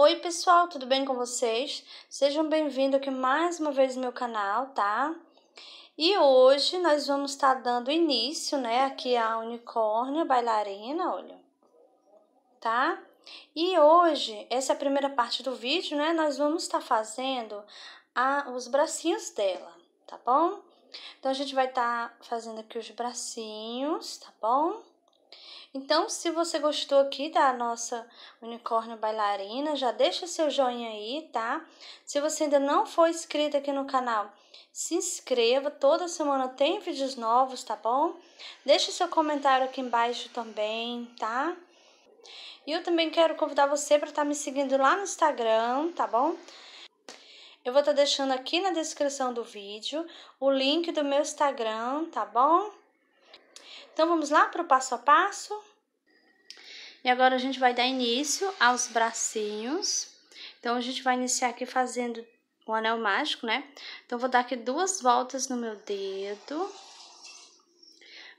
Oi pessoal, tudo bem com vocês? Sejam bem-vindos aqui mais uma vez no meu canal, tá? E hoje nós vamos estar tá dando início, né, aqui a unicórnio bailarina, olha, tá? E hoje, essa é a primeira parte do vídeo, né, nós vamos estar tá fazendo a, os bracinhos dela, tá bom? Então, a gente vai estar tá fazendo aqui os bracinhos, tá bom? Então, se você gostou aqui da nossa unicórnio bailarina, já deixa seu joinha aí, tá? Se você ainda não foi inscrito aqui no canal, se inscreva, toda semana tem vídeos novos, tá bom? Deixe seu comentário aqui embaixo também, tá? E eu também quero convidar você para estar tá me seguindo lá no Instagram, tá bom? Eu vou estar tá deixando aqui na descrição do vídeo o link do meu Instagram, tá bom? Então vamos lá para o passo a passo. E agora a gente vai dar início aos bracinhos. Então a gente vai iniciar aqui fazendo o anel mágico, né? Então vou dar aqui duas voltas no meu dedo.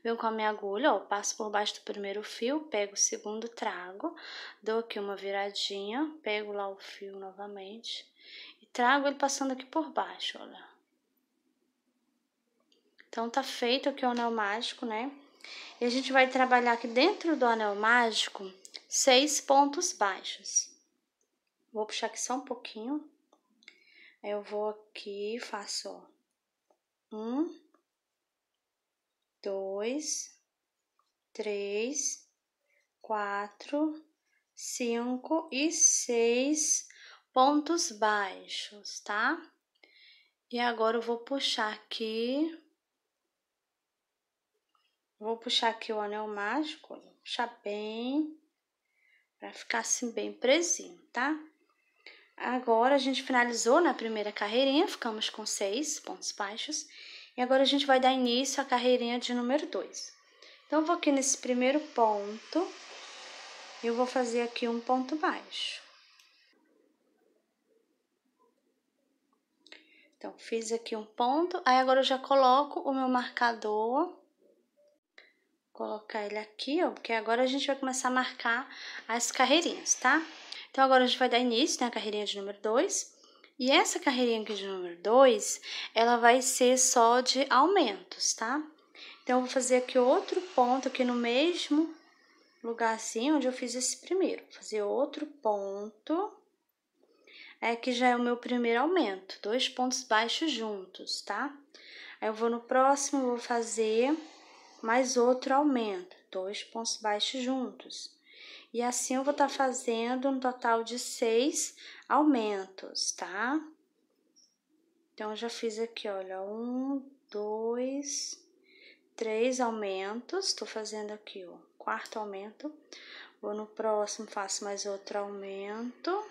Venho com a minha agulha, ó, passo por baixo do primeiro fio, pego o segundo trago, dou aqui uma viradinha, pego lá o fio novamente e trago ele passando aqui por baixo, olha. Então, tá feito aqui o anel mágico, né? E a gente vai trabalhar aqui dentro do anel mágico seis pontos baixos. Vou puxar aqui só um pouquinho. Eu vou aqui e faço, ó. Um, dois, três, quatro, cinco e seis pontos baixos, tá? E agora eu vou puxar aqui Vou puxar aqui o anel mágico, puxar bem, para ficar assim bem presinho, tá? Agora, a gente finalizou na primeira carreirinha, ficamos com seis pontos baixos. E agora, a gente vai dar início à carreirinha de número dois. Então, vou aqui nesse primeiro ponto, eu vou fazer aqui um ponto baixo. Então, fiz aqui um ponto, aí agora eu já coloco o meu marcador colocar ele aqui, ó, porque agora a gente vai começar a marcar as carreirinhas, tá? Então, agora a gente vai dar início na né, carreirinha de número 2. E essa carreirinha aqui de número 2, ela vai ser só de aumentos, tá? Então, eu vou fazer aqui outro ponto aqui no mesmo assim onde eu fiz esse primeiro. Vou fazer outro ponto. É que já é o meu primeiro aumento, dois pontos baixos juntos, tá? Aí, eu vou no próximo, vou fazer mais outro aumento dois pontos baixos juntos. E assim eu vou estar tá fazendo um total de seis aumentos, tá? Então, já fiz aqui, olha, um, dois, três aumentos. Estou fazendo aqui o quarto aumento. Vou no próximo, faço mais outro aumento.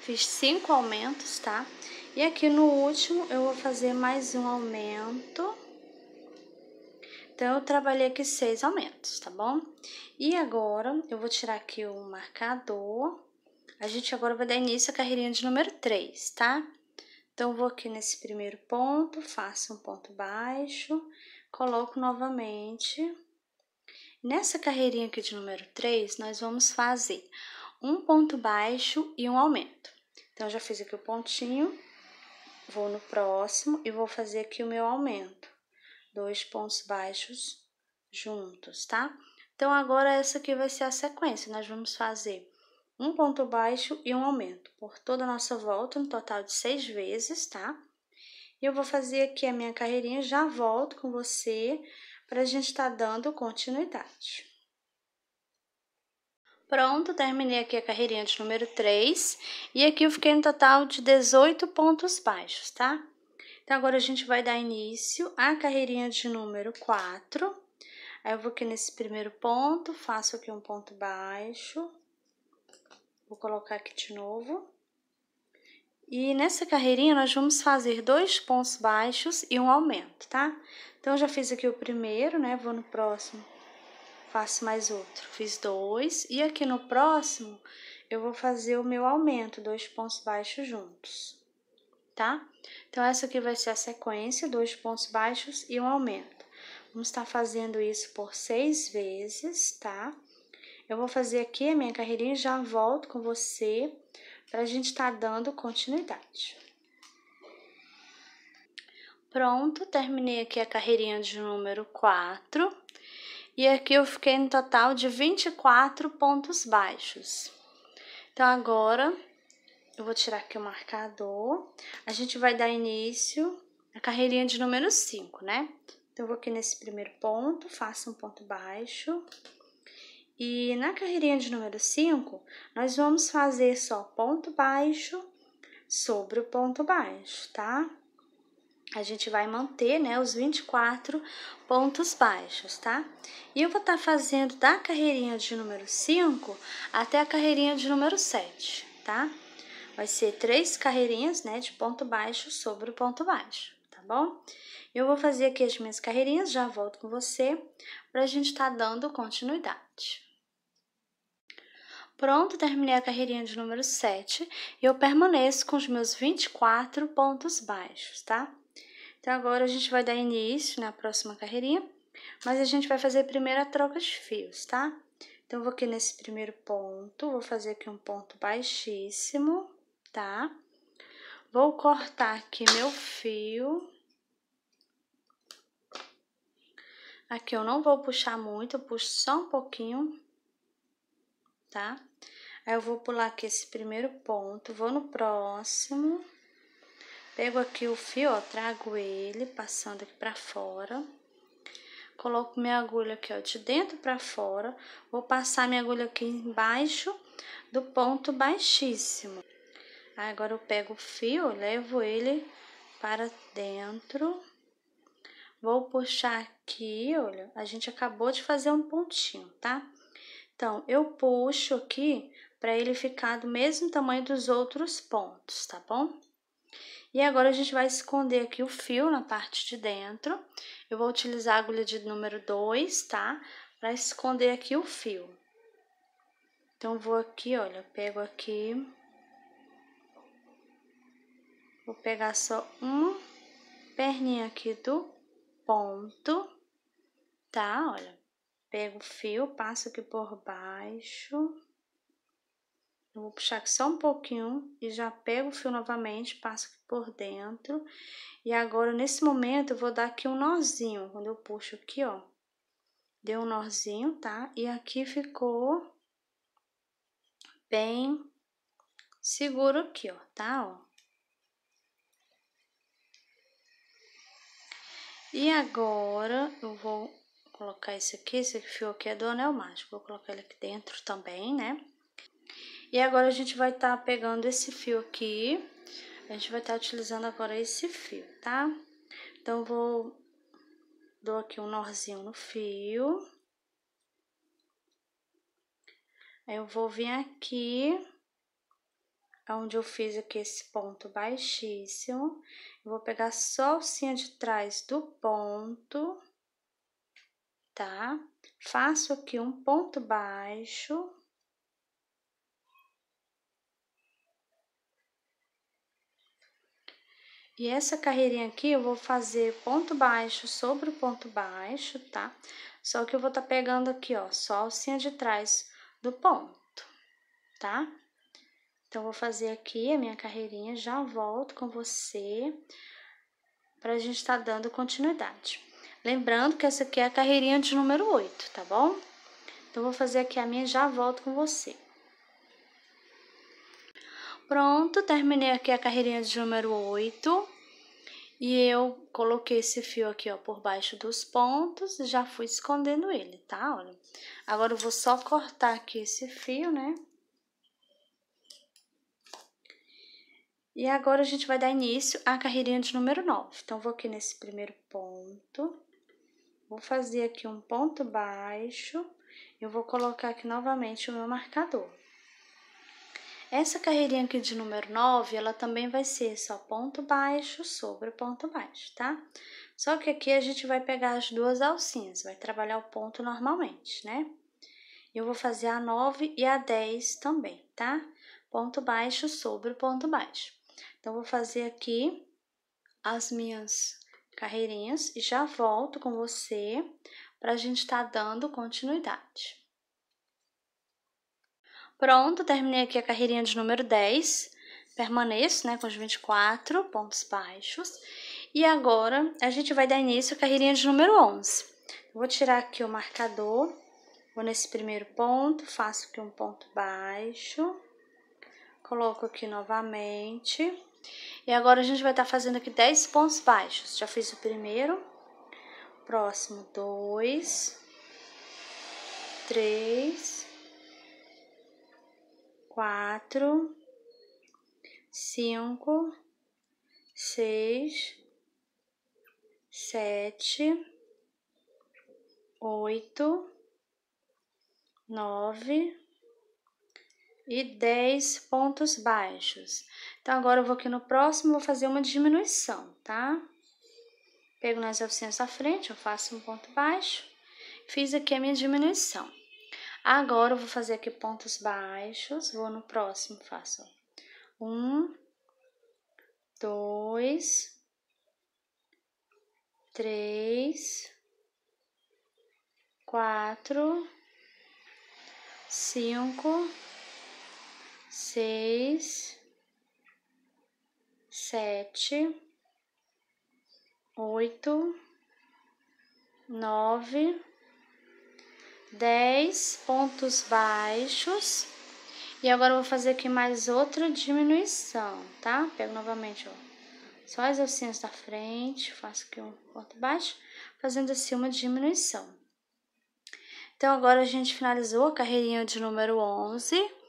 Fiz cinco aumentos, tá? E aqui no último, eu vou fazer mais um aumento. Então, eu trabalhei aqui seis aumentos, tá bom? E agora, eu vou tirar aqui o marcador. A gente agora vai dar início à carreirinha de número 3, tá? Então, vou aqui nesse primeiro ponto, faço um ponto baixo, coloco novamente. Nessa carreirinha aqui de número 3, nós vamos fazer um ponto baixo e um aumento. Então, já fiz aqui o pontinho, vou no próximo e vou fazer aqui o meu aumento dois pontos baixos juntos, tá? Então, agora essa aqui vai ser a sequência. Nós vamos fazer um ponto baixo e um aumento por toda a nossa volta, um total de seis vezes, tá? E eu vou fazer aqui a minha carreirinha, já volto com você para a gente estar tá dando continuidade. Pronto, terminei aqui a carreirinha de número 3 e aqui eu fiquei no total de 18 pontos baixos, tá? Então, agora a gente vai dar início à carreirinha de número 4. Aí eu vou aqui nesse primeiro ponto, faço aqui um ponto baixo, vou colocar aqui de novo. E nessa carreirinha, nós vamos fazer dois pontos baixos e um aumento, tá? Então, já fiz aqui o primeiro, né? Vou no próximo, faço mais outro. Fiz dois, e aqui no próximo, eu vou fazer o meu aumento, dois pontos baixos juntos tá? Então, essa aqui vai ser a sequência, dois pontos baixos e um aumento. Vamos estar fazendo isso por seis vezes, tá? Eu vou fazer aqui a minha carreirinha e já volto com você para a gente estar tá dando continuidade. Pronto, terminei aqui a carreirinha de número 4. E aqui eu fiquei no total de 24 pontos baixos. Então, agora, eu vou tirar aqui o marcador. A gente vai dar início à carreirinha de número 5, né? Então, eu vou aqui nesse primeiro ponto, faço um ponto baixo. E na carreirinha de número 5, nós vamos fazer só ponto baixo sobre o ponto baixo, tá? A gente vai manter, né, os 24 pontos baixos, tá? E eu vou estar tá fazendo da carreirinha de número 5 até a carreirinha de número 7, Tá? vai ser três carreirinhas, né, de ponto baixo sobre o ponto baixo, tá bom? Eu vou fazer aqui as minhas carreirinhas, já volto com você para a gente estar tá dando continuidade. Pronto, terminei a carreirinha de número 7 e eu permaneço com os meus 24 pontos baixos, tá? Então, agora a gente vai dar início na próxima carreirinha, mas a gente vai fazer primeiro a troca de fios, tá? Então, eu vou aqui nesse primeiro ponto, vou fazer aqui um ponto baixíssimo, tá? Vou cortar aqui meu fio. Aqui eu não vou puxar muito, eu puxo só um pouquinho, tá? Aí eu vou pular aqui esse primeiro ponto, vou no próximo. Pego aqui o fio, ó, trago ele, passando aqui pra fora. Coloco minha agulha aqui, ó, de dentro pra fora. Vou passar minha agulha aqui embaixo do ponto baixíssimo. Agora eu pego o fio, levo ele para dentro. Vou puxar aqui, olha, a gente acabou de fazer um pontinho, tá? Então, eu puxo aqui para ele ficar do mesmo tamanho dos outros pontos, tá bom? E agora a gente vai esconder aqui o fio na parte de dentro. Eu vou utilizar a agulha de número 2, tá? Para esconder aqui o fio. Então, vou aqui, olha, pego aqui Vou pegar só uma perninha aqui do ponto, tá? Olha, pego o fio, passo aqui por baixo. Eu vou puxar aqui só um pouquinho e já pego o fio novamente, passo aqui por dentro. E agora, nesse momento, eu vou dar aqui um nozinho. Quando eu puxo aqui, ó, deu um nozinho, tá? E aqui ficou bem seguro aqui, ó, tá? Ó. E agora, eu vou colocar esse aqui, esse fio aqui é do anel mágico, vou colocar ele aqui dentro também, né? E agora a gente vai estar tá pegando esse fio aqui, a gente vai estar tá utilizando agora esse fio, tá? Então, vou... Dou aqui um nozinho no fio. Aí, eu vou vir aqui, onde eu fiz aqui esse ponto baixíssimo, vou pegar só alcinha de trás do ponto, tá? Faço aqui um ponto baixo. E essa carreirinha aqui eu vou fazer ponto baixo sobre o ponto baixo, tá? Só que eu vou tá pegando aqui, ó, só a alcinha de trás do ponto, tá? Então, vou fazer aqui a minha carreirinha, já volto com você para a gente estar tá dando continuidade. Lembrando que essa aqui é a carreirinha de número 8, tá bom? Então, vou fazer aqui a minha já volto com você. Pronto, terminei aqui a carreirinha de número 8. E eu coloquei esse fio aqui, ó, por baixo dos pontos e já fui escondendo ele, tá? Olha, agora eu vou só cortar aqui esse fio, né? E agora a gente vai dar início à carreirinha de número 9. Então, vou aqui nesse primeiro ponto, vou fazer aqui um ponto baixo, eu vou colocar aqui novamente o meu marcador. Essa carreirinha aqui de número 9, ela também vai ser só ponto baixo sobre ponto baixo, tá? Só que aqui a gente vai pegar as duas alcinhas, vai trabalhar o ponto normalmente, né? Eu vou fazer a 9 e a 10 também, tá? Ponto baixo sobre ponto baixo. Então, vou fazer aqui as minhas carreirinhas e já volto com você para a gente estar tá dando continuidade. Pronto, terminei aqui a carreirinha de número 10. Permaneço, né, com os 24 pontos baixos. E agora, a gente vai dar início à carreirinha de número 11. vou tirar aqui o marcador, vou nesse primeiro ponto, faço aqui um ponto baixo, coloco aqui novamente e agora a gente vai estar tá fazendo aqui 10 pontos baixos. Já fiz o primeiro. Próximo, dois, três, quatro, cinco, seis, sete, oito, nove e 10 pontos baixos. Então, agora eu vou aqui no próximo, vou fazer uma diminuição, tá? Pego nas alcinhas da frente, eu faço um ponto baixo, fiz aqui a minha diminuição. Agora, eu vou fazer aqui pontos baixos, vou no próximo, faço um, dois, três, quatro, cinco, seis, sete, oito, nove, dez pontos baixos. E agora vou fazer aqui mais outra diminuição, tá? Pego novamente, ó, só as alcinhas da frente, faço aqui um ponto baixo, fazendo assim uma diminuição. Então, agora a gente finalizou a carreirinha de número 11.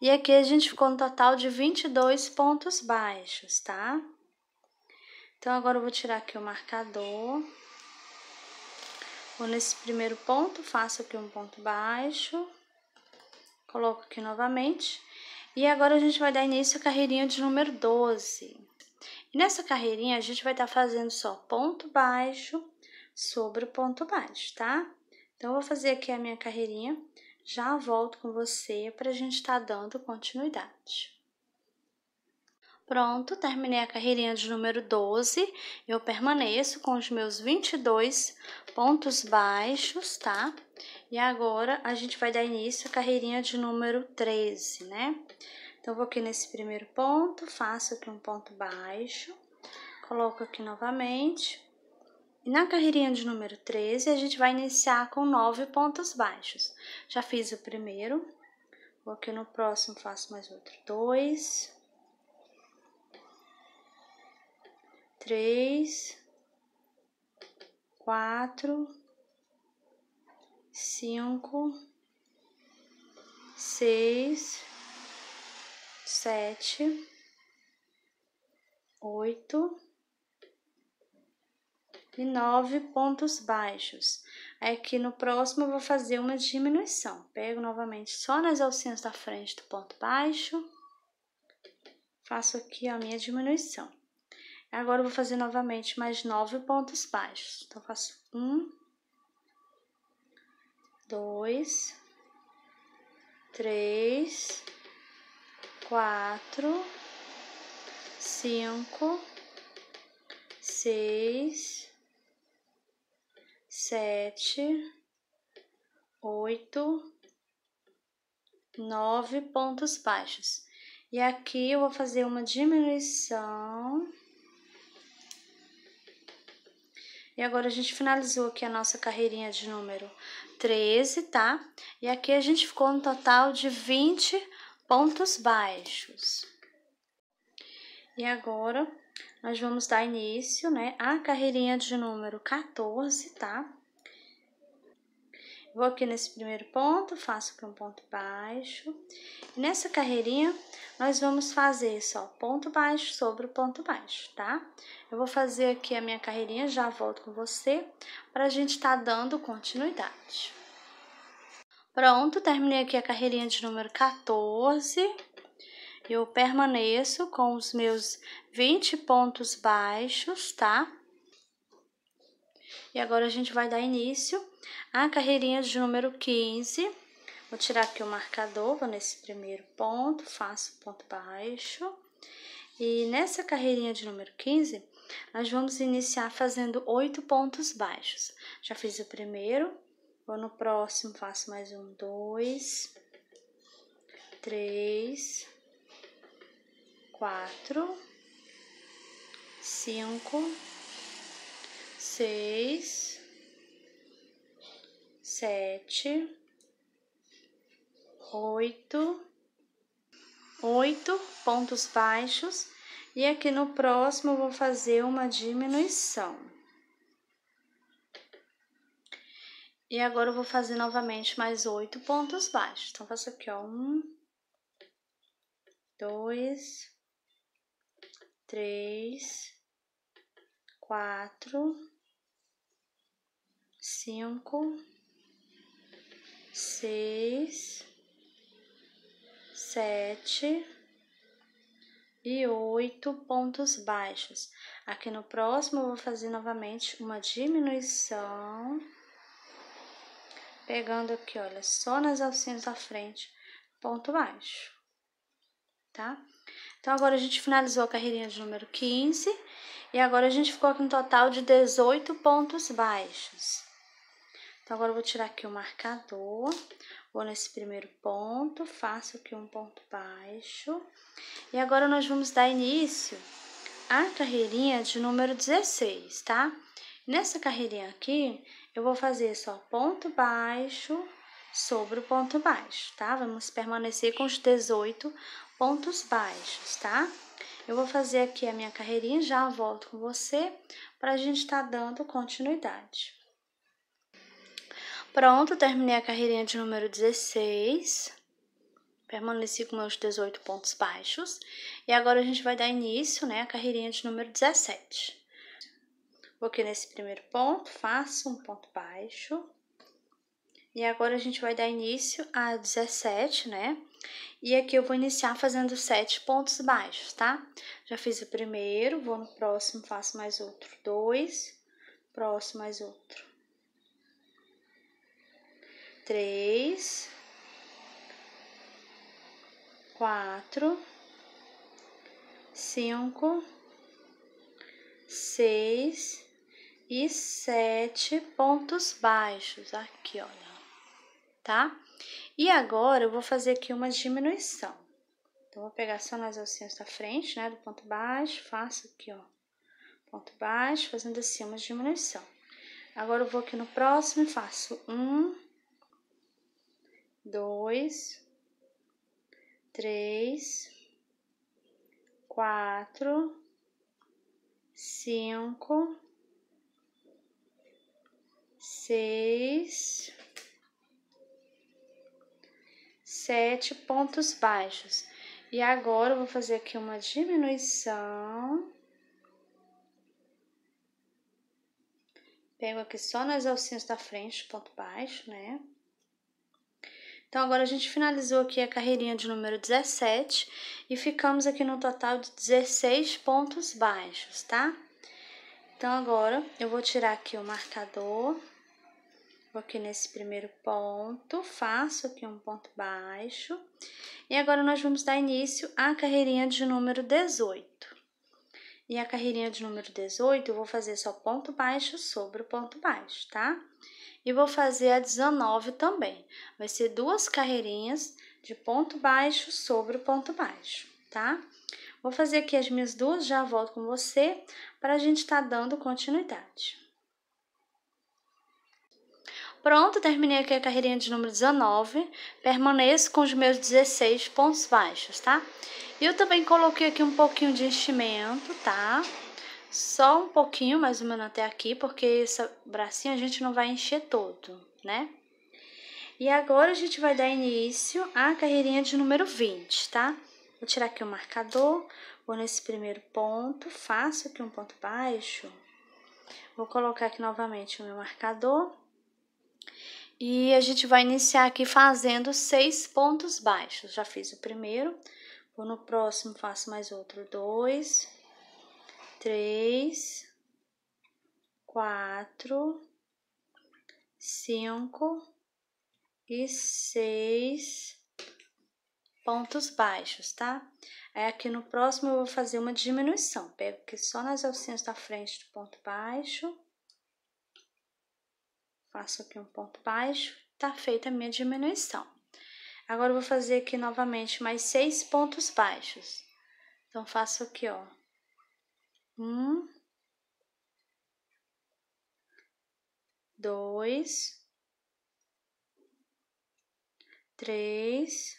E aqui a gente ficou no total de 22 pontos baixos, tá? Então, agora eu vou tirar aqui o marcador. Vou nesse primeiro ponto, faço aqui um ponto baixo. Coloco aqui novamente. E agora a gente vai dar início à carreirinha de número 12. E nessa carreirinha, a gente vai estar tá fazendo só ponto baixo sobre o ponto baixo, tá? Então, eu vou fazer aqui a minha carreirinha. Já volto com você para a gente estar tá dando continuidade. Pronto, terminei a carreirinha de número 12. Eu permaneço com os meus 22 pontos baixos, tá? E agora a gente vai dar início à carreirinha de número 13, né? Então, vou aqui nesse primeiro ponto, faço aqui um ponto baixo, coloco aqui novamente, e Na carreirinha de número 13, a gente vai iniciar com nove pontos baixos. Já fiz o primeiro, vou aqui no próximo, faço mais outro. Dois, três, quatro, cinco, seis, sete, oito de 9 pontos baixos. Aqui no próximo eu vou fazer uma diminuição. Pego novamente só nas alcinhas da frente do ponto baixo. Faço aqui a minha diminuição. Agora eu vou fazer novamente mais 9 pontos baixos. Então faço um, dois, três, quatro, cinco, seis, sete, oito, nove pontos baixos. E aqui eu vou fazer uma diminuição. E agora a gente finalizou aqui a nossa carreirinha de número 13, tá? E aqui a gente ficou no total de 20 pontos baixos. E agora, nós vamos dar início, né, à carreirinha de número 14, tá? Vou aqui nesse primeiro ponto, faço aqui um ponto baixo. E nessa carreirinha, nós vamos fazer só ponto baixo sobre o ponto baixo, tá? Eu vou fazer aqui a minha carreirinha, já volto com você, para a gente estar tá dando continuidade. Pronto, terminei aqui a carreirinha de número 14. Eu permaneço com os meus 20 pontos baixos, tá? E agora a gente vai dar início à carreirinha de número 15. Vou tirar aqui o marcador, vou nesse primeiro ponto, faço ponto baixo. E nessa carreirinha de número 15, nós vamos iniciar fazendo oito pontos baixos. Já fiz o primeiro, vou no próximo, faço mais um, dois, três, quatro, cinco, seis, sete, oito, oito pontos baixos. E aqui no próximo, vou fazer uma diminuição. E agora, eu vou fazer novamente mais oito pontos baixos. Então, faço aqui, ó, um, dois, três, quatro, cinco, seis, sete e oito pontos baixos. Aqui no próximo, eu vou fazer novamente uma diminuição, pegando aqui, olha, só nas alcinhas da frente, ponto baixo, tá? Então, agora a gente finalizou a carreirinha de número 15 e agora a gente ficou com um total de 18 pontos baixos. Então, agora eu vou tirar aqui o marcador, vou nesse primeiro ponto, faço aqui um ponto baixo. E agora, nós vamos dar início à carreirinha de número 16, tá? Nessa carreirinha aqui, eu vou fazer só ponto baixo sobre o ponto baixo, tá? Vamos permanecer com os 18 pontos baixos, tá? Eu vou fazer aqui a minha carreirinha, já volto com você para a gente estar tá dando continuidade. Pronto, terminei a carreirinha de número 16. Permaneci com meus 18 pontos baixos. E agora a gente vai dar início, né, a carreirinha de número 17. Vou aqui nesse primeiro ponto, faço um ponto baixo. E agora a gente vai dar início a 17, né? E aqui eu vou iniciar fazendo sete pontos baixos, tá? Já fiz o primeiro, vou no próximo, faço mais outro, dois, próximo, mais outro, três, quatro, cinco, seis e sete pontos baixos aqui, olha, tá? E agora eu vou fazer aqui uma diminuição. Então, vou pegar só nas alcinhas da frente, né, do ponto baixo, faço aqui, ó, ponto baixo, fazendo assim uma diminuição. Agora eu vou aqui no próximo e faço um, dois, três, quatro, cinco, seis, sete pontos baixos. E agora eu vou fazer aqui uma diminuição. Pego aqui só nas alcinhas da frente, ponto baixo, né? Então, agora a gente finalizou aqui a carreirinha de número 17 e ficamos aqui no total de 16 pontos baixos, tá? Então, agora eu vou tirar aqui o marcador, vou aqui nesse primeiro ponto, faço aqui um ponto baixo e agora nós vamos dar início à carreirinha de número 18. E a carreirinha de número 18, eu vou fazer só ponto baixo sobre o ponto baixo, tá? E vou fazer a 19 também. Vai ser duas carreirinhas de ponto baixo sobre o ponto baixo, tá? Vou fazer aqui as minhas duas, já volto com você para a gente estar tá dando continuidade. Pronto, terminei aqui a carreirinha de número 19. Permaneço com os meus 16 pontos baixos, tá? Eu também coloquei aqui um pouquinho de enchimento, tá? Só um pouquinho, mais ou menos até aqui, porque esse bracinho a gente não vai encher todo, né? E agora a gente vai dar início à carreirinha de número 20, tá? Vou tirar aqui o marcador, vou nesse primeiro ponto, faço aqui um ponto baixo, vou colocar aqui novamente o meu marcador e a gente vai iniciar aqui fazendo seis pontos baixos. Já fiz o primeiro, vou no próximo, faço mais outro. Dois, três, quatro, cinco e seis pontos baixos, tá? Aí, aqui no próximo, eu vou fazer uma diminuição. Pego aqui só nas alcinhas da frente do ponto baixo faço aqui um ponto baixo, tá feita a minha diminuição. Agora, vou fazer aqui novamente mais seis pontos baixos. Então, faço aqui, ó. Um. Dois. Três.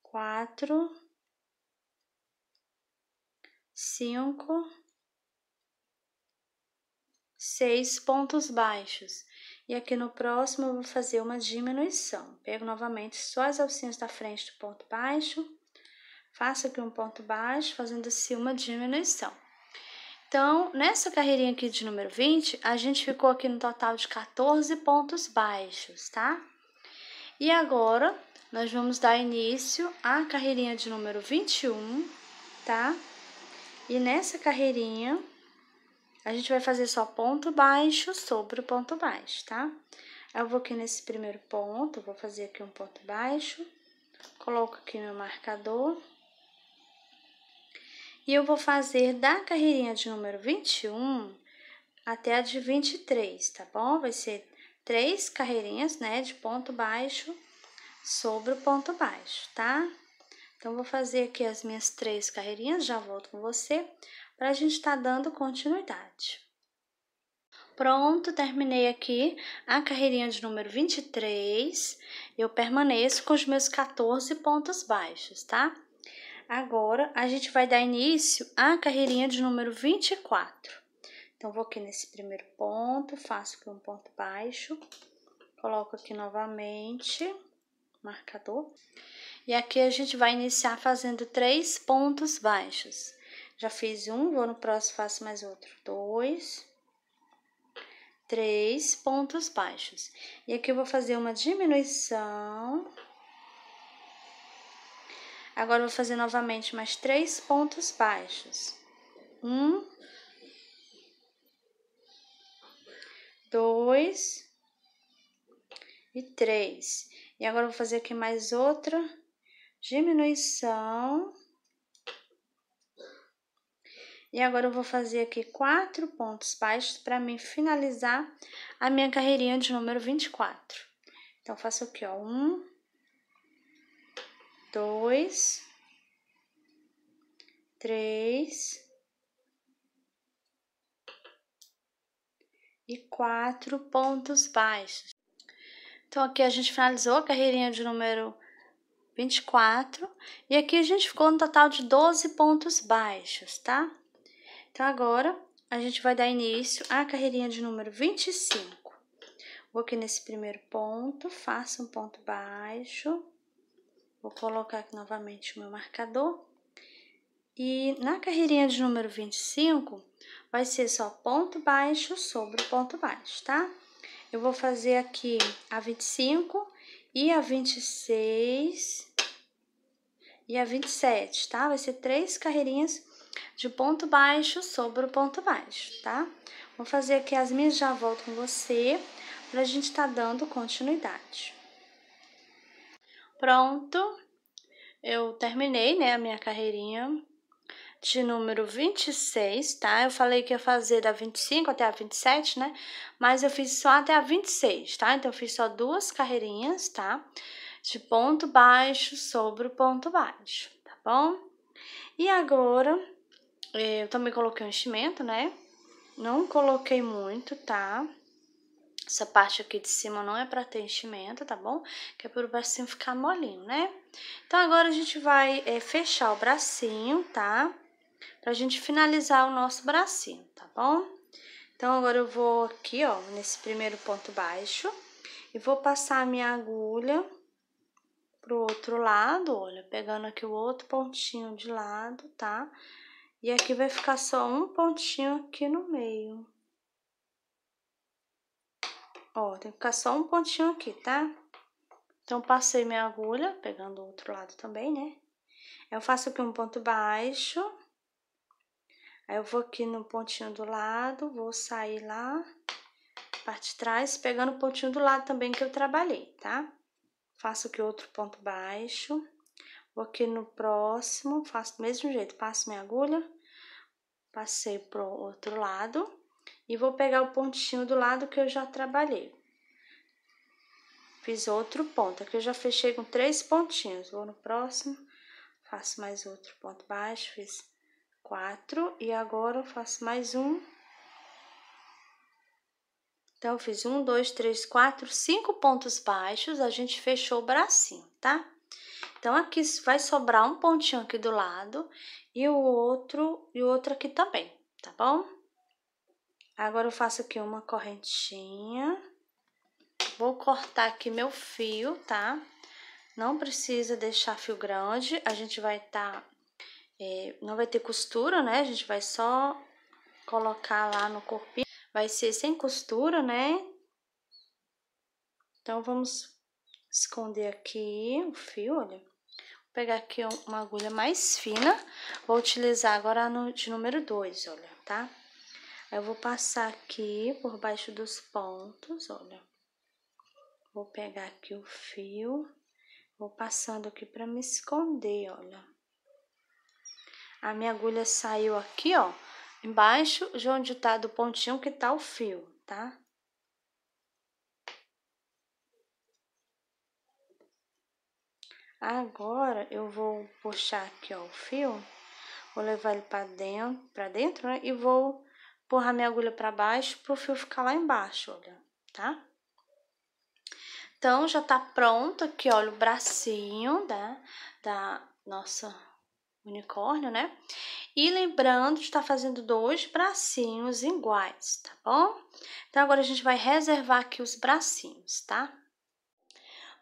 Quatro. Cinco seis pontos baixos. E aqui no próximo eu vou fazer uma diminuição. Pego novamente só as alcinhas da frente do ponto baixo, faço aqui um ponto baixo, fazendo assim uma diminuição. Então, nessa carreirinha aqui de número 20, a gente ficou aqui no total de 14 pontos baixos, tá? E agora, nós vamos dar início à carreirinha de número 21, tá? E nessa carreirinha, a gente vai fazer só ponto baixo sobre o ponto baixo, tá? Eu vou aqui nesse primeiro ponto, vou fazer aqui um ponto baixo, coloco aqui meu marcador. E eu vou fazer da carreirinha de número 21 até a de 23, tá bom? Vai ser três carreirinhas, né, de ponto baixo sobre o ponto baixo, tá? Então, vou fazer aqui as minhas três carreirinhas, já volto com você para a gente estar tá dando continuidade. Pronto, terminei aqui a carreirinha de número 23. Eu permaneço com os meus 14 pontos baixos, tá? Agora, a gente vai dar início à carreirinha de número 24. Então, vou aqui nesse primeiro ponto, faço aqui um ponto baixo, coloco aqui novamente, marcador. E aqui a gente vai iniciar fazendo três pontos baixos. Já fiz um, vou no próximo, faço mais outro. Dois, três pontos baixos. E aqui eu vou fazer uma diminuição. Agora, eu vou fazer novamente mais três pontos baixos. Um, dois e três. E agora, eu vou fazer aqui mais outra diminuição. E agora eu vou fazer aqui quatro pontos baixos para mim finalizar a minha carreirinha de número 24. Então, faço aqui, ó, um, dois, três e quatro pontos baixos. Então, aqui a gente finalizou a carreirinha de número 24, e aqui a gente ficou no total de 12 pontos baixos, tá? Então, agora, a gente vai dar início à carreirinha de número 25. Vou aqui nesse primeiro ponto, faço um ponto baixo, vou colocar aqui novamente o meu marcador. E na carreirinha de número 25, vai ser só ponto baixo sobre ponto baixo, tá? Eu vou fazer aqui a 25 e a 26 e a 27, tá? Vai ser três carreirinhas de ponto baixo sobre o ponto baixo, tá? Vou fazer aqui as minhas, já volto com você, pra gente tá dando continuidade. Pronto, eu terminei, né, a minha carreirinha de número 26, tá? Eu falei que ia fazer da 25 até a 27, né? Mas eu fiz só até a 26, tá? Então, eu fiz só duas carreirinhas, tá? De ponto baixo sobre o ponto baixo, tá bom? E agora, é, eu também coloquei um enchimento, né? Não coloquei muito, tá? Essa parte aqui de cima não é para ter enchimento, tá bom? Que é para o bracinho ficar molinho, né? Então, agora a gente vai é, fechar o bracinho, tá? Pra gente finalizar o nosso bracinho, tá bom? Então, agora eu vou aqui, ó, nesse primeiro ponto baixo. E vou passar a minha agulha pro outro lado, olha, pegando aqui o outro pontinho de lado, tá? Tá? E aqui vai ficar só um pontinho aqui no meio. Ó, tem que ficar só um pontinho aqui, tá? Então, passei minha agulha, pegando o outro lado também, né? Eu faço aqui um ponto baixo. Aí, eu vou aqui no pontinho do lado, vou sair lá, parte de trás, pegando o pontinho do lado também que eu trabalhei, tá? Faço aqui outro ponto baixo. Vou aqui no próximo, faço do mesmo jeito, passo minha agulha, passei pro outro lado e vou pegar o pontinho do lado que eu já trabalhei. Fiz outro ponto, aqui eu já fechei com três pontinhos, vou no próximo, faço mais outro ponto baixo, fiz quatro e agora eu faço mais um. Então, eu fiz um, dois, três, quatro, cinco pontos baixos, a gente fechou o bracinho, tá? Então, aqui vai sobrar um pontinho aqui do lado e o outro, e o outro aqui também, tá bom? Agora, eu faço aqui uma correntinha. Vou cortar aqui meu fio, tá? Não precisa deixar fio grande, a gente vai tá... É, não vai ter costura, né? A gente vai só colocar lá no corpinho. Vai ser sem costura, né? Então, vamos esconder aqui o fio, olha pegar aqui uma agulha mais fina. Vou utilizar agora no, de número 2, olha, tá? eu vou passar aqui por baixo dos pontos, olha. Vou pegar aqui o fio. Vou passando aqui pra me esconder, olha. A minha agulha saiu aqui, ó. Embaixo de onde tá do pontinho que tá o fio, tá? Agora eu vou puxar aqui ó, o fio, vou levar ele para dentro, para dentro, né? E vou empurrar minha agulha para baixo para o fio ficar lá embaixo, olha, tá? Então já tá pronto aqui, olha, o bracinho da, da nossa unicórnio, né? E lembrando de estar tá fazendo dois bracinhos iguais, tá bom? Então agora a gente vai reservar aqui os bracinhos, tá?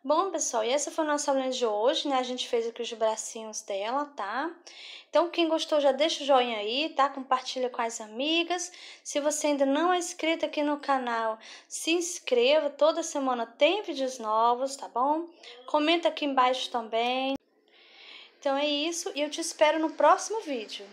Bom, pessoal, e essa foi a nossa aula de hoje, né? A gente fez aqui os bracinhos dela, tá? Então, quem gostou já deixa o joinha aí, tá? Compartilha com as amigas. Se você ainda não é inscrito aqui no canal, se inscreva. Toda semana tem vídeos novos, tá bom? Comenta aqui embaixo também. Então é isso e eu te espero no próximo vídeo.